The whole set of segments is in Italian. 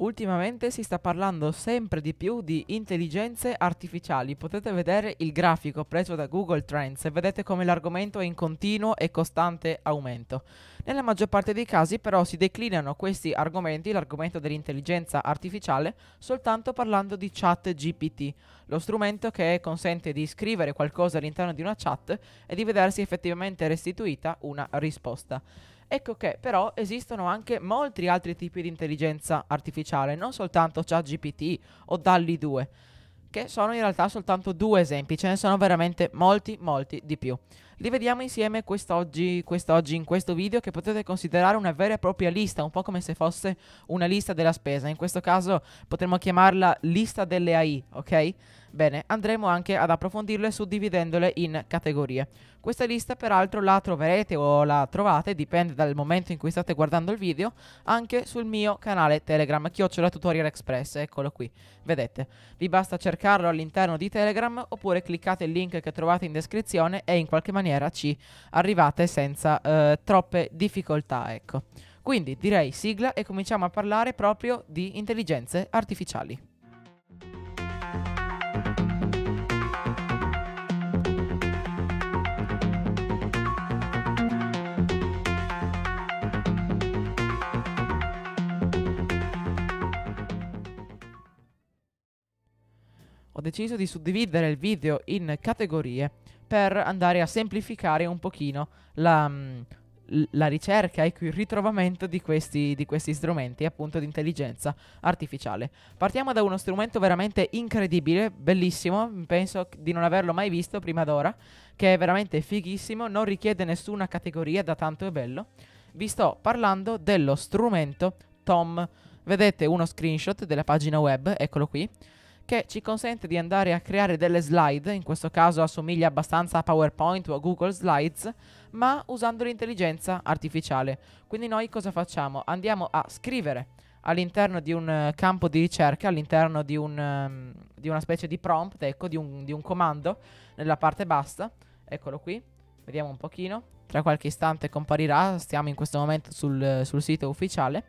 Ultimamente si sta parlando sempre di più di intelligenze artificiali. Potete vedere il grafico preso da Google Trends e vedete come l'argomento è in continuo e costante aumento. Nella maggior parte dei casi però si declinano questi argomenti, l'argomento dell'intelligenza artificiale, soltanto parlando di chat GPT, lo strumento che consente di scrivere qualcosa all'interno di una chat e di vedersi effettivamente restituita una risposta. Ecco che però esistono anche molti altri tipi di intelligenza artificiale, non soltanto ChatGPT o DALI 2, che sono in realtà soltanto due esempi, ce ne sono veramente molti, molti di più. Li vediamo insieme quest'oggi, quest'oggi in questo video che potete considerare una vera e propria lista, un po' come se fosse una lista della spesa. In questo caso potremmo chiamarla lista delle AI, ok? Bene, andremo anche ad approfondirle suddividendole in categorie. Questa lista peraltro la troverete o la trovate, dipende dal momento in cui state guardando il video, anche sul mio canale Telegram, chiocciola tutorial express, eccolo qui. Vedete, vi basta cercarlo all'interno di Telegram oppure cliccate il link che trovate in descrizione e in qualche maniera maniera ci arrivate senza eh, troppe difficoltà. Ecco. Quindi direi sigla e cominciamo a parlare proprio di intelligenze artificiali. ho deciso di suddividere il video in categorie per andare a semplificare un pochino la, mm, la ricerca e il ritrovamento di questi, di questi, strumenti appunto di intelligenza artificiale. Partiamo da uno strumento veramente incredibile, bellissimo, penso di non averlo mai visto prima d'ora, che è veramente fighissimo, non richiede nessuna categoria, da tanto è bello. Vi sto parlando dello strumento Tom. Vedete uno screenshot della pagina web, eccolo qui che ci consente di andare a creare delle slide, in questo caso assomiglia abbastanza a PowerPoint o a Google Slides, ma usando l'intelligenza artificiale. Quindi noi cosa facciamo? Andiamo a scrivere all'interno di un eh, campo di ricerca, all'interno di, un, um, di, una specie di prompt, ecco, di un, di un comando nella parte bassa. Eccolo qui, vediamo un pochino. Tra qualche istante comparirà, stiamo in questo momento sul, sul sito ufficiale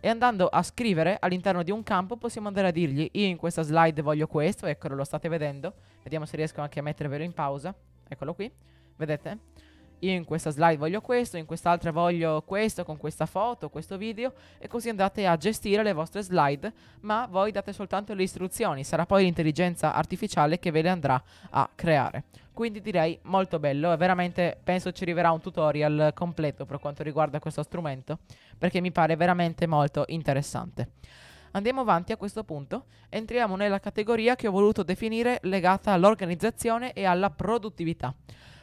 e andando a scrivere all'interno di un campo possiamo andare a dirgli io in questa slide voglio questo, eccolo lo state vedendo, vediamo se riesco anche a mettervelo in pausa, eccolo qui, vedete? io in questa slide voglio questo, in quest'altra voglio questo, con questa foto, questo video e così andate a gestire le vostre slide, ma voi date soltanto le istruzioni, sarà poi l'intelligenza artificiale che ve le andrà a creare. Quindi direi molto bello, e veramente penso ci arriverà un tutorial completo per quanto riguarda questo strumento, perché mi pare veramente molto interessante. Andiamo avanti a questo punto, entriamo nella categoria che ho voluto definire legata all'organizzazione e alla produttività.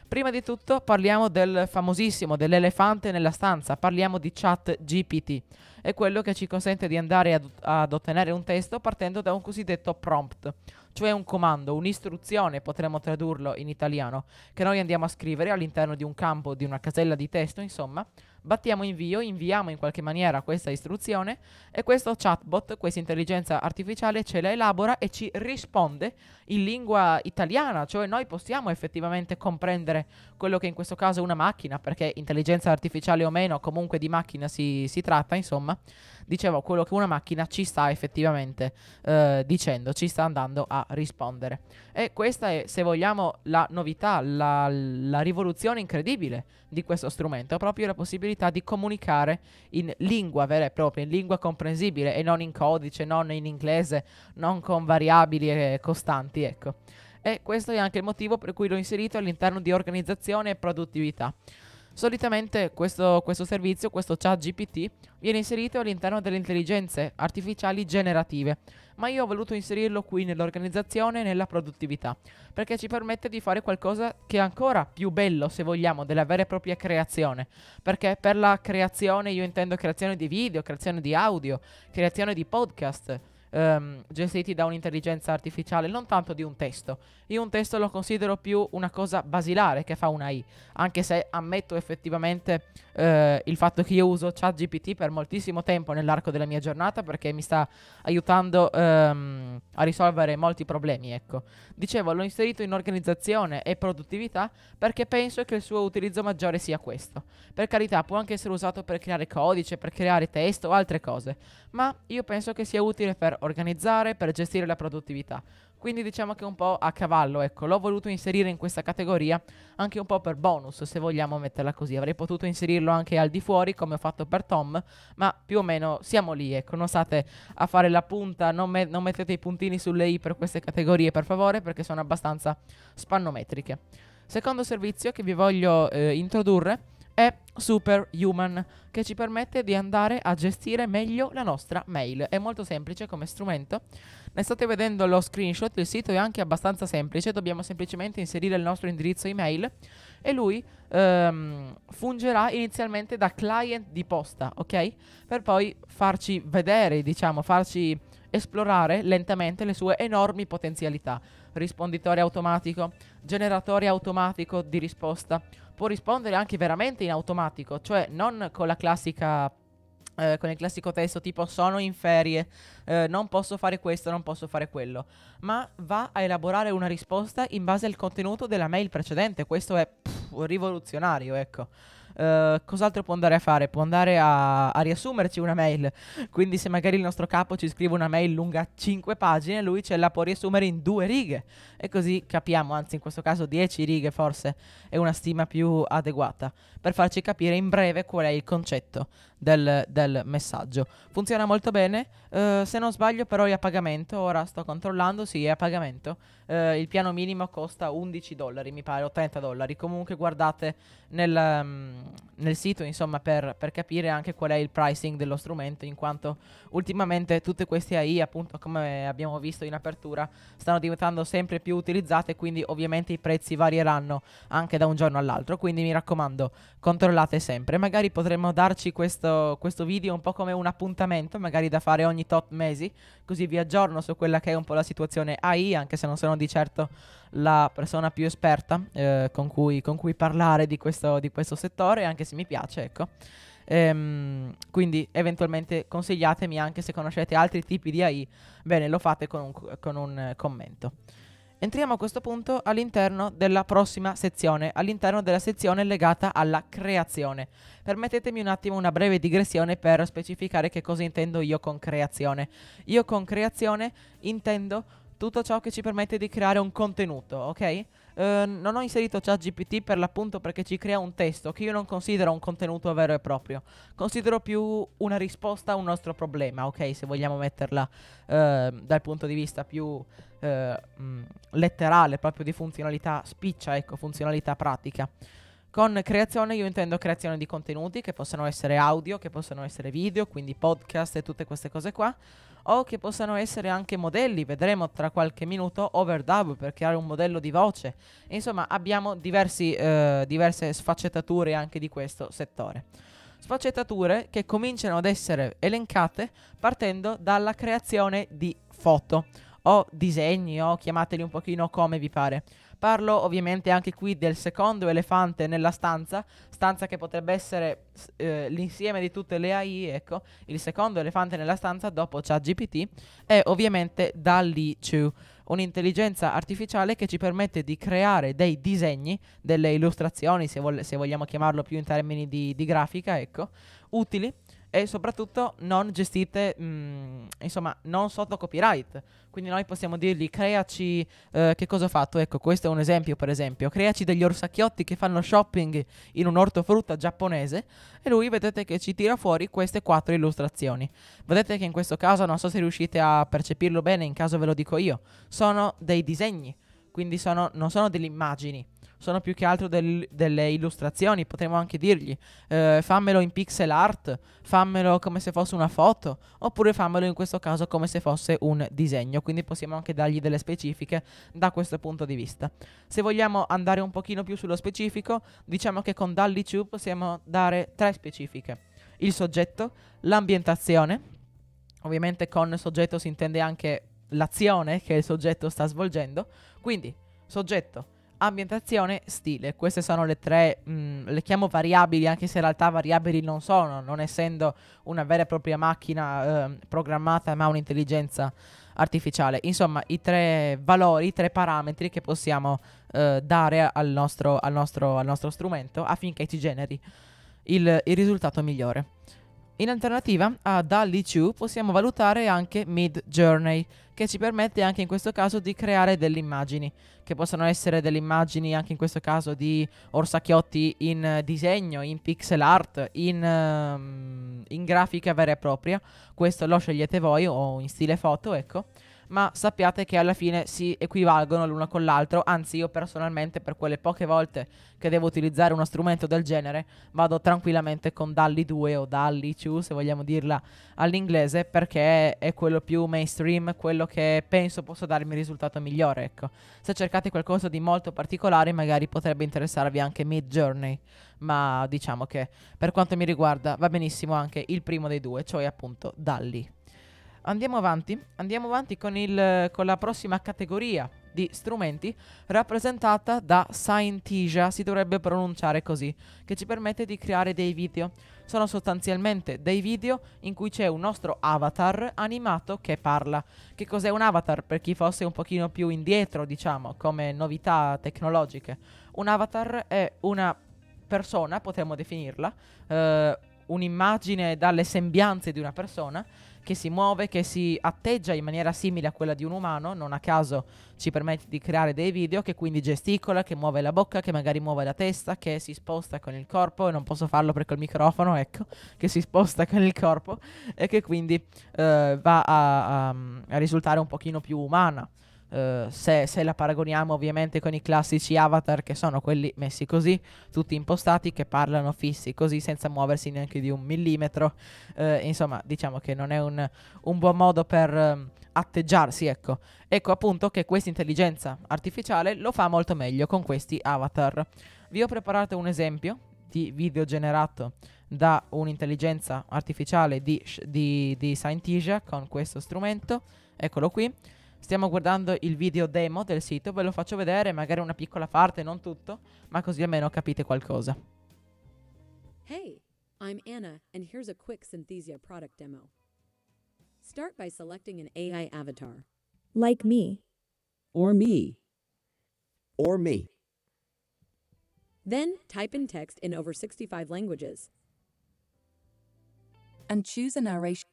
Prima di tutto parliamo del famosissimo, dell'elefante nella stanza, parliamo di chat GPT. È quello che ci consente di andare ad, ad ottenere un testo partendo da un cosiddetto prompt, cioè un comando, un'istruzione, potremmo tradurlo in italiano, che noi andiamo a scrivere all'interno di un campo, di una casella di testo, insomma, battiamo invio, inviamo in qualche maniera questa istruzione e questo chatbot, questa intelligenza artificiale ce la elabora e ci risponde in lingua italiana, cioè noi possiamo effettivamente comprendere quello che in questo caso è una macchina, perché intelligenza artificiale o meno, comunque di macchina si, si tratta, insomma, dicevo quello che una macchina ci sta effettivamente eh, dicendo, ci sta andando a rispondere. E questa è, se vogliamo, la novità, la, la rivoluzione incredibile di questo strumento, proprio la possibilità possibilità di comunicare in lingua vera e propria, in lingua comprensibile e non in codice, non in inglese, non con variabili e costanti, ecco. E questo è anche il motivo per cui l'ho inserito all'interno di organizzazione e produttività. Solitamente questo, questo servizio, questo chat GPT, viene inserito all'interno delle intelligenze artificiali generative, ma io ho voluto inserirlo qui nell'organizzazione e nella produttività, perché ci permette di fare qualcosa che è ancora più bello, se vogliamo, della vera e propria creazione, perché per la creazione io intendo creazione di video, creazione di audio, creazione di podcast ehm, gestiti da un'intelligenza artificiale, non tanto di un testo. Io un testo lo considero più una cosa basilare che fa una I, anche se ammetto effettivamente eh, il fatto che io uso ChatGPT per moltissimo tempo nell'arco della mia giornata perché mi sta aiutando ehm, a risolvere molti problemi, ecco. Dicevo, l'ho inserito in organizzazione e produttività perché penso che il suo utilizzo maggiore sia questo. Per carità, può anche essere usato per creare codice, per creare testo o altre cose, ma io penso che sia utile per organizzare per gestire la produttività. Quindi diciamo che è un po' a cavallo, ecco, l'ho voluto inserire in questa categoria anche un po' per bonus, se vogliamo metterla così. Avrei potuto inserirlo anche al di fuori, come ho fatto per Tom, ma più o meno siamo lì, ecco, non state a fare la punta, non, me- non mettete i puntini sulle i per queste categorie, per favore, perché sono abbastanza spannometriche. Secondo servizio che vi voglio eh, introdurre è Superhuman, che ci permette di andare a gestire meglio la nostra mail. È molto semplice come strumento. Ne state vedendo lo screenshot, il sito è anche abbastanza semplice, dobbiamo semplicemente inserire il nostro indirizzo email e lui ehm, fungerà inizialmente da client di posta, ok? Per poi farci vedere, diciamo, farci esplorare lentamente le sue enormi potenzialità risponditore automatico, generatore automatico di risposta. Può rispondere anche veramente in automatico, cioè non con la classica eh, con il classico testo tipo sono in ferie, eh, non posso fare questo, non posso fare quello, ma va a elaborare una risposta in base al contenuto della mail precedente, questo è pff, rivoluzionario, ecco. Eh, cos'altro può andare a fare? Può andare a, a, riassumerci una mail. Quindi se magari il nostro capo ci scrive una mail lunga 5 pagine, lui ce la può riassumere in due righe. E così capiamo, anzi in questo caso 10 righe forse è una stima più adeguata, per farci capire in breve qual è il concetto del, del messaggio. Funziona molto bene, eh, se non sbaglio però è a pagamento, ora sto controllando, sì è a pagamento. Eh, il piano minimo costa 11 dollari mi pare, o 30 dollari. Comunque guardate nel, um, nel sito insomma per, per, capire anche qual è il pricing dello strumento, in quanto ultimamente tutte queste AI appunto come abbiamo visto in apertura stanno diventando sempre più utilizzate, quindi ovviamente i prezzi varieranno anche da un giorno all'altro, quindi mi raccomando controllate sempre. Magari potremmo darci questo questo, questo video un po' come un appuntamento, magari da fare ogni tot mesi, così vi aggiorno su quella che è un po' la situazione AI, anche se non sono di certo la persona più esperta eh, con, cui, con, cui, parlare di questo, di questo settore, anche se mi piace, ecco. Ehm, quindi eventualmente consigliatemi anche se conoscete altri tipi di AI, bene, lo fate con un, con un commento. Entriamo a questo punto all'interno della prossima sezione, all'interno della sezione legata alla creazione. Permettetemi un attimo una breve digressione per specificare che cosa intendo io con creazione. Io con creazione intendo tutto ciò che ci permette di creare un contenuto, ok? eh, non ho inserito ChatGPT per l'appunto perché ci crea un testo che io non considero un contenuto vero e proprio, considero più una risposta a un nostro problema, ok? Se vogliamo metterla eh, dal punto di vista più eh, mm, letterale, proprio di funzionalità spiccia, ecco, funzionalità pratica. Con creazione io intendo creazione di contenuti che possano essere audio, che possano essere video, quindi podcast e tutte queste cose qua, o che possano essere anche modelli, vedremo tra qualche minuto overdub per creare un modello di voce. Insomma, abbiamo diversi, eh, diverse sfaccettature anche di questo settore. Sfaccettature che cominciano ad essere elencate partendo dalla creazione di foto o disegni o chiamateli un pochino come vi pare. Parlo ovviamente anche qui del secondo elefante nella stanza, stanza che potrebbe essere eh, l'insieme di tutte le AI, ecco, il secondo elefante nella stanza dopo ChatGPT è ovviamente DALI 2 un'intelligenza artificiale che ci permette di creare dei disegni, delle illustrazioni, se, vol- se vogliamo chiamarlo più in termini di, di grafica, ecco, utili e soprattutto non gestite, mh, mm, insomma, non sotto copyright. Quindi noi possiamo dirgli creaci eh, che cosa ho fatto. Ecco, questo è un esempio, per esempio. Creaci degli orsacchiotti che fanno shopping in un ortofrutta giapponese e lui vedete che ci tira fuori queste quattro illustrazioni. Vedete che in questo caso, non so se riuscite a percepirlo bene, in caso ve lo dico io, sono dei disegni, quindi sono, non sono delle immagini sono più che altro del, delle illustrazioni, potremmo anche dirgli eh, fammelo in pixel art, fammelo come se fosse una foto, oppure fammelo in questo caso come se fosse un disegno, quindi possiamo anche dargli delle specifiche da questo punto di vista. Se vogliamo andare un pochino più sullo specifico, diciamo che con Dalli 2 possiamo dare tre specifiche, il soggetto, l'ambientazione, ovviamente con soggetto si intende anche l'azione che il soggetto sta svolgendo, quindi soggetto, ambientazione, stile. Queste sono le tre, mh, mm, le chiamo variabili, anche se in realtà variabili non sono, non essendo una vera e propria macchina eh, programmata, ma un'intelligenza artificiale. Insomma, i tre valori, i tre parametri che possiamo eh, dare al nostro, al, nostro, al nostro, strumento affinché ci generi il, il risultato migliore. In alternativa a DALI 2 possiamo valutare anche Mid Journey, che ci permette anche in questo caso di creare delle immagini, che possono essere delle immagini anche in questo caso di orsacchiotti in disegno, in pixel art, in, ehm, in grafica vera e propria. Questo lo scegliete voi o in stile foto, ecco ma sappiate che alla fine si equivalgono l'uno con l'altro, anzi io personalmente per quelle poche volte che devo utilizzare uno strumento del genere vado tranquillamente con Dalli 2 o Dalli 2 se vogliamo dirla all'inglese perché è quello più mainstream, quello che penso possa darmi il risultato migliore, ecco. Se cercate qualcosa di molto particolare magari potrebbe interessarvi anche Mid Journey, ma diciamo che per quanto mi riguarda va benissimo anche il primo dei due, cioè appunto Dalli andiamo avanti, andiamo avanti con, il, con la prossima categoria di strumenti rappresentata da Scientisia, si dovrebbe pronunciare così, che ci permette di creare dei video. Sono sostanzialmente dei video in cui c'è un nostro avatar animato che parla. Che cos'è un avatar per chi fosse un pochino più indietro, diciamo, come novità tecnologiche? Un avatar è una persona, potremmo definirla, eh, un'immagine dalle sembianze di una persona che si muove, che si atteggia in maniera simile a quella di un umano, non a caso ci permette di creare dei video, che quindi gesticola, che muove la bocca, che magari muove la testa, che si sposta con il corpo, e non posso farlo perché ho il microfono, ecco, che si sposta con il corpo e che quindi eh, va a, a, a risultare un pochino più umana. Eh, se, se, la paragoniamo ovviamente con i classici avatar che sono quelli messi così, tutti impostati, che parlano fissi così senza muoversi neanche di un millimetro, uh, insomma diciamo che non è un, un buon modo per um, atteggiarsi, ecco. Ecco appunto che questa intelligenza artificiale lo fa molto meglio con questi avatar. Vi ho preparato un esempio di video generato da un'intelligenza artificiale di, di, di Scientia con questo strumento, eccolo qui. Stiamo guardando il video demo del sito, ve lo faccio vedere, magari una piccola parte, non tutto, ma così almeno capite qualcosa. Hey, I'm Anna and here's a quick Synthesia product demo. Start by selecting an AI avatar. Like me. Or me. Or me. Then type in text in over 65 languages. And choose a narration.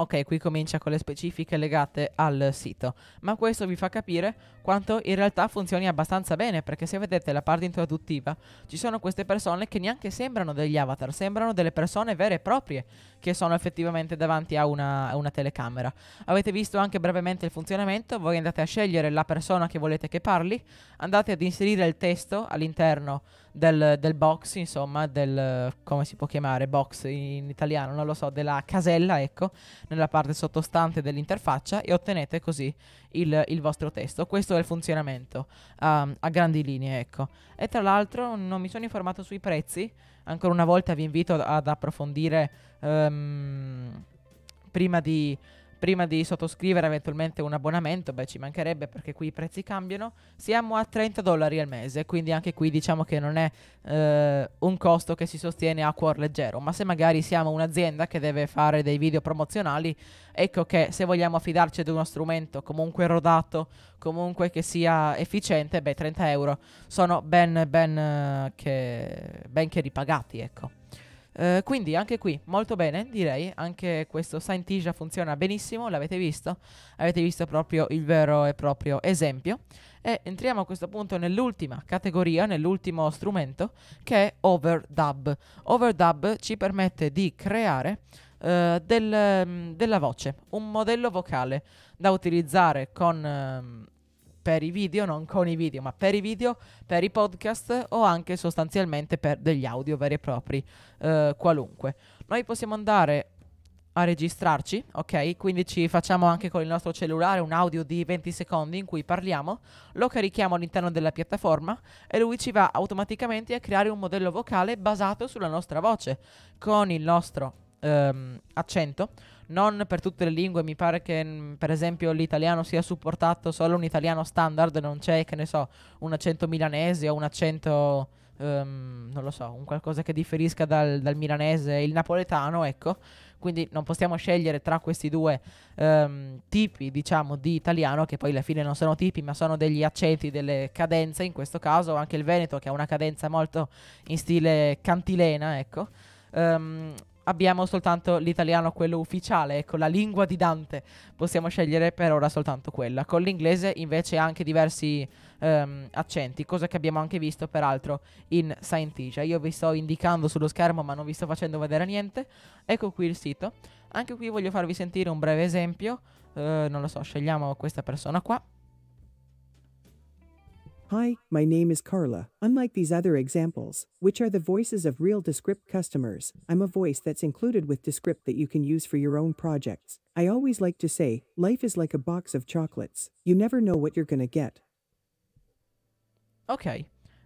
Ok, qui comincia con le specifiche legate al sito, ma questo vi fa capire quanto in realtà funzioni abbastanza bene, perché se vedete la parte introduttiva ci sono queste persone che neanche sembrano degli avatar, sembrano delle persone vere e proprie che sono effettivamente davanti a una, a una telecamera. Avete visto anche brevemente il funzionamento, voi andate a scegliere la persona che volete che parli, andate ad inserire il testo all'interno del, del, box, insomma, del come si può chiamare box in italiano, non lo so, della casella, ecco, nella parte sottostante dell'interfaccia e ottenete così il, il vostro testo. Questo è il funzionamento um, a grandi linee, ecco. E tra l'altro non mi sono informato sui prezzi, ancora una volta vi invito ad approfondire um, prima di prima di sottoscrivere eventualmente un abbonamento, beh ci mancherebbe perché qui i prezzi cambiano, siamo a 30 dollari al mese, quindi anche qui diciamo che non è eh, un costo che si sostiene a cuor leggero, ma se magari siamo un'azienda che deve fare dei video promozionali, ecco che se vogliamo affidarci ad uno strumento comunque rodato, comunque che sia efficiente, beh 30 euro sono ben, ben, eh, che, ben che ripagati, ecco. Eh, quindi anche qui molto bene, direi. Anche questo Saintigia funziona benissimo, l'avete visto? Avete visto proprio il vero e proprio esempio. E entriamo a questo punto nell'ultima categoria, nell'ultimo strumento, che è Overdub. Overdub ci permette di creare uh, del, mm, della voce, un modello vocale da utilizzare con... Um, per i video, non con i video, ma per i video, per i podcast o anche sostanzialmente per degli audio veri e propri, eh, qualunque. Noi possiamo andare a registrarci, ok? Quindi ci facciamo anche con il nostro cellulare un audio di 20 secondi in cui parliamo, lo carichiamo all'interno della piattaforma e lui ci va automaticamente a creare un modello vocale basato sulla nostra voce, con il nostro ehm, accento non per tutte le lingue, mi pare che mm, per esempio l'italiano sia supportato solo un italiano standard, non c'è che ne so, un accento milanese o un accento um, non lo so, un qualcosa che differisca dal, dal milanese e il napoletano, ecco. Quindi non possiamo scegliere tra questi due um, tipi, diciamo, di italiano, che poi alla fine non sono tipi, ma sono degli accenti, delle cadenze, in questo caso anche il Veneto, che ha una cadenza molto in stile cantilena, ecco. Um, abbiamo soltanto l'italiano, quello ufficiale, ecco, la lingua di Dante. Possiamo scegliere per ora soltanto quella. Con l'inglese invece anche diversi ehm, accenti, cosa che abbiamo anche visto peraltro in Scientia. Io vi sto indicando sullo schermo ma non vi sto facendo vedere niente. Ecco qui il sito. Anche qui voglio farvi sentire un breve esempio. Eh, non lo so, scegliamo questa persona qua. Hi, my name is Carla. Unlike these other examples, which are the voices of real Descript customers, I'm a voice that's included with Descript that you can use for your own projects. I always like to say, life is like a box of chocolates. You never know what you're gonna get. Ok,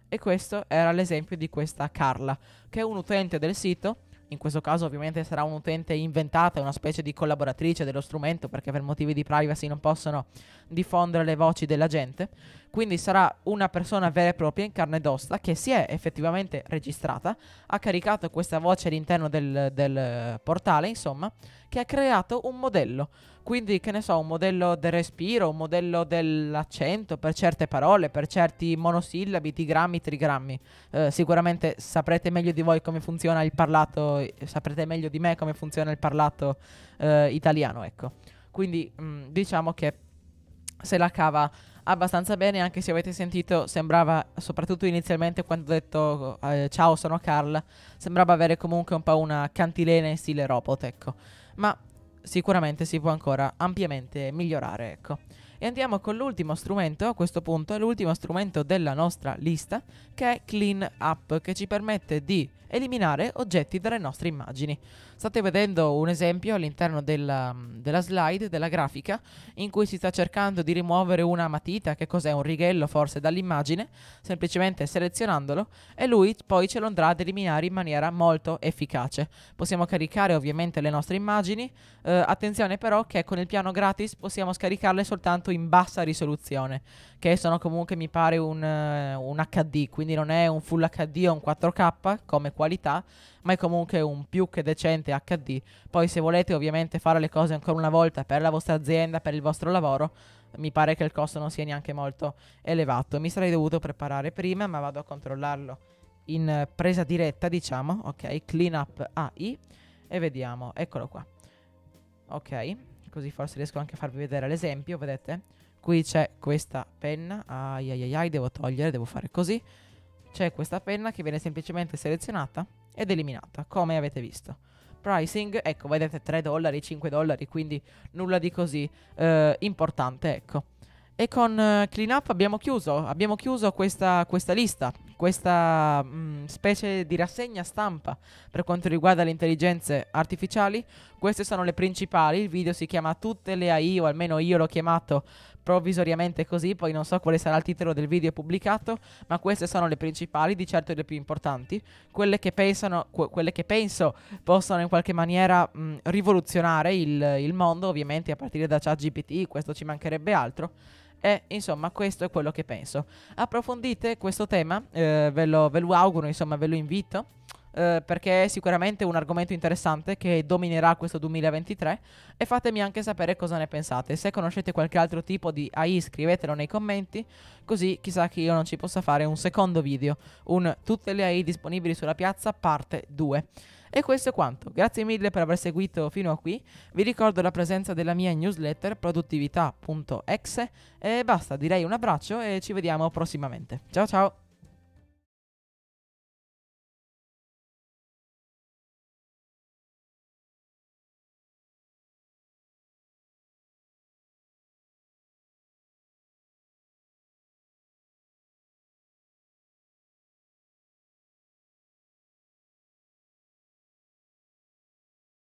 e questo era l'esempio di questa Carla, che è un utente del sito in questo caso ovviamente sarà un un'utente inventata, una specie di collaboratrice dello strumento perché per motivi di privacy non possono diffondere le voci della gente quindi sarà una persona vera e propria in carne ed ossa che si è effettivamente registrata, ha caricato questa voce all'interno del, del portale, insomma, che ha creato un modello. Quindi, che ne so, un modello del respiro, un modello dell'accento per certe parole, per certi monosillabi, digrammi, trigrammi. Eh, sicuramente saprete meglio di voi come funziona il parlato, eh, saprete meglio di me come funziona il parlato eh, italiano, ecco. Quindi mh, mm, diciamo che se la cava abbastanza bene, anche se avete sentito, sembrava, soprattutto inizialmente quando ho detto eh, ciao sono Carl, sembrava avere comunque un po' una cantilena in stile robot, ecco. Ma sicuramente si può ancora ampiamente migliorare, ecco. E andiamo con l'ultimo strumento, a questo punto è l'ultimo strumento della nostra lista, che è Clean Up, che ci permette di eliminare oggetti dalle nostre immagini. State vedendo un esempio all'interno della, mm, della, slide, della grafica, in cui si sta cercando di rimuovere una matita, che cos'è, un righello forse dall'immagine, semplicemente selezionandolo, e lui poi ce lo andrà ad eliminare in maniera molto efficace. Possiamo caricare ovviamente le nostre immagini, eh, attenzione però che con il piano gratis possiamo scaricarle soltanto in bassa risoluzione, che sono comunque mi pare un, eh, un HD, quindi non è un Full HD o un 4K come qualità, ma è comunque un più che decente HD. Poi se volete ovviamente fare le cose ancora una volta per la vostra azienda, per il vostro lavoro, mi pare che il costo non sia neanche molto elevato. Mi sarei dovuto preparare prima, ma vado a controllarlo in presa diretta, diciamo, ok, clean up AI e vediamo, eccolo qua. Ok, così forse riesco anche a farvi vedere l'esempio, vedete? Qui c'è questa penna, ai ai ai, devo togliere, devo fare così. C'è questa penna che viene semplicemente selezionata ed eliminata, come avete visto pricing, ecco, vedete 3 dollari, 5 dollari, quindi nulla di così eh, importante, ecco. E con eh, CleanUp abbiamo chiuso, abbiamo chiuso questa, questa lista, questa mh, mm, specie di rassegna stampa per quanto riguarda le intelligenze artificiali. Queste sono le principali, il video si chiama Tutte le AI, o almeno io l'ho chiamato provvisoriamente così, poi non so quale sarà il titolo del video pubblicato, ma queste sono le principali, di certo le più importanti, quelle che, pensano, quelle che penso possano in qualche maniera mh, rivoluzionare il, il, mondo, ovviamente a partire da ChatGPT, questo ci mancherebbe altro. E insomma questo è quello che penso. Approfondite questo tema, eh, ve, lo, ve lo auguro, insomma ve lo invito. Eh, perché è sicuramente un argomento interessante che dominerà questo 2023 e fatemi anche sapere cosa ne pensate. Se conoscete qualche altro tipo di AI scrivetelo nei commenti, così chissà che io non ci possa fare un secondo video, un tutte le AI disponibili sulla piazza parte 2. E questo è quanto, grazie mille per aver seguito fino a qui, vi ricordo la presenza della mia newsletter produttività.exe e basta, direi un abbraccio e ci vediamo prossimamente. Ciao ciao!